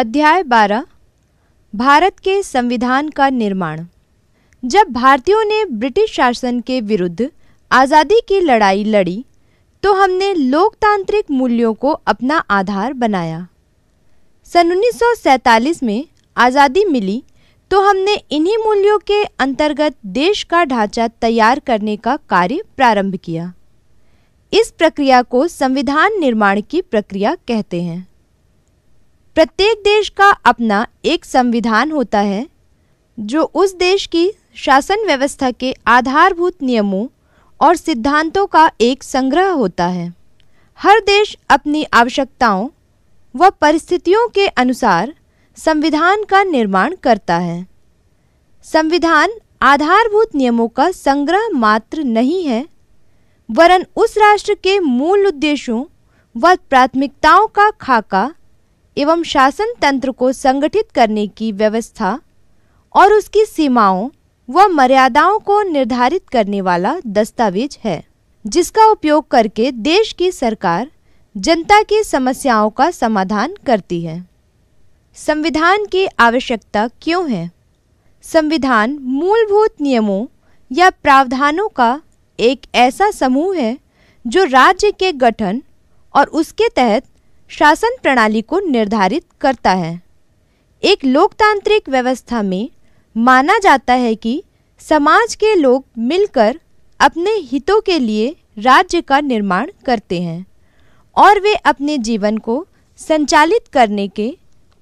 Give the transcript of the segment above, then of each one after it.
अध्याय 12 भारत के संविधान का निर्माण जब भारतीयों ने ब्रिटिश शासन के विरुद्ध आज़ादी की लड़ाई लड़ी तो हमने लोकतांत्रिक मूल्यों को अपना आधार बनाया सन 1947 में आज़ादी मिली तो हमने इन्हीं मूल्यों के अंतर्गत देश का ढांचा तैयार करने का कार्य प्रारंभ किया इस प्रक्रिया को संविधान निर्माण की प्रक्रिया कहते हैं प्रत्येक देश का अपना एक संविधान होता है जो उस देश की शासन व्यवस्था के आधारभूत नियमों और सिद्धांतों का एक संग्रह होता है हर देश अपनी आवश्यकताओं व परिस्थितियों के अनुसार संविधान का निर्माण करता है संविधान आधारभूत नियमों का संग्रह मात्र नहीं है वरन उस राष्ट्र के मूल उद्देश्यों व प्राथमिकताओं का खाका एवं शासन तंत्र को संगठित करने की व्यवस्था और उसकी सीमाओं व मर्यादाओं को निर्धारित करने वाला दस्तावेज है जिसका उपयोग करके देश की सरकार जनता की समस्याओं का समाधान करती है संविधान की आवश्यकता क्यों है संविधान मूलभूत नियमों या प्रावधानों का एक ऐसा समूह है जो राज्य के गठन और उसके तहत शासन प्रणाली को निर्धारित करता है एक लोकतांत्रिक व्यवस्था में माना जाता है कि समाज के लोग मिलकर अपने हितों के लिए राज्य का निर्माण करते हैं और वे अपने जीवन को संचालित करने के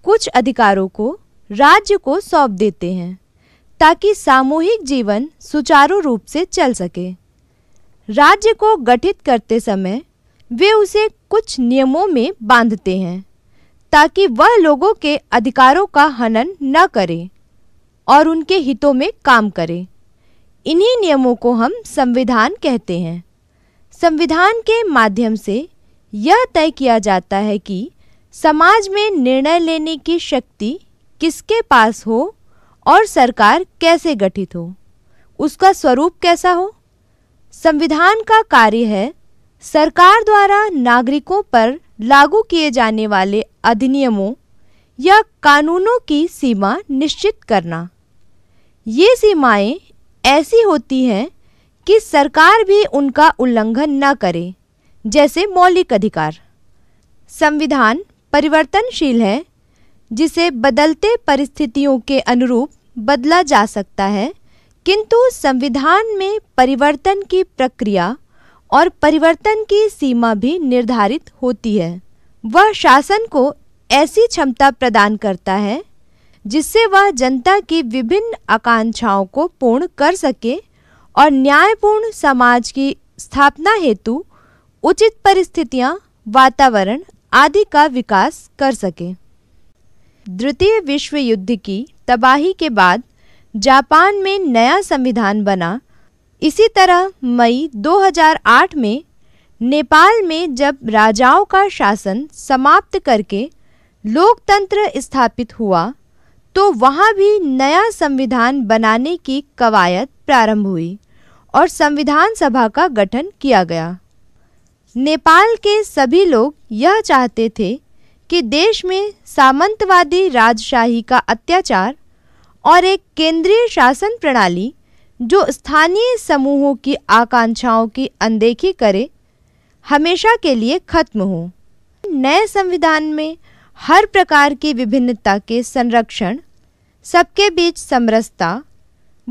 कुछ अधिकारों को राज्य को सौंप देते हैं ताकि सामूहिक जीवन सुचारू रूप से चल सके राज्य को गठित करते समय वे उसे कुछ नियमों में बांधते हैं ताकि वह लोगों के अधिकारों का हनन न करे और उनके हितों में काम करे इन्हीं नियमों को हम संविधान कहते हैं संविधान के माध्यम से यह तय किया जाता है कि समाज में निर्णय लेने की शक्ति किसके पास हो और सरकार कैसे गठित हो उसका स्वरूप कैसा हो संविधान का कार्य है सरकार द्वारा नागरिकों पर लागू किए जाने वाले अधिनियमों या कानूनों की सीमा निश्चित करना ये सीमाएं ऐसी होती हैं कि सरकार भी उनका उल्लंघन न करे जैसे मौलिक अधिकार संविधान परिवर्तनशील है जिसे बदलते परिस्थितियों के अनुरूप बदला जा सकता है किंतु संविधान में परिवर्तन की प्रक्रिया और परिवर्तन की सीमा भी निर्धारित होती है वह शासन को ऐसी क्षमता प्रदान करता है जिससे वह जनता की विभिन्न आकांक्षाओं को पूर्ण कर सके और न्यायपूर्ण समाज की स्थापना हेतु उचित परिस्थितियां, वातावरण आदि का विकास कर सके द्वितीय विश्व युद्ध की तबाही के बाद जापान में नया संविधान बना इसी तरह मई 2008 में नेपाल में जब राजाओं का शासन समाप्त करके लोकतंत्र स्थापित हुआ तो वहाँ भी नया संविधान बनाने की कवायद प्रारंभ हुई और संविधान सभा का गठन किया गया नेपाल के सभी लोग यह चाहते थे कि देश में सामंतवादी राजशाही का अत्याचार और एक केंद्रीय शासन प्रणाली जो स्थानीय समूहों की आकांक्षाओं की अनदेखी करे हमेशा के लिए खत्म हो नए संविधान में हर प्रकार की विभिन्नता के संरक्षण सबके बीच समरसता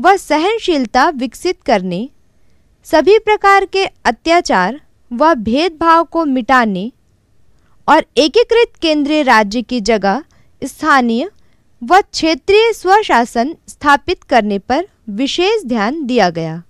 व सहनशीलता विकसित करने सभी प्रकार के अत्याचार व भेदभाव को मिटाने और एकीकृत केंद्रीय राज्य की जगह स्थानीय व क्षेत्रीय स्वशासन स्थापित करने पर विशेष ध्यान दिया गया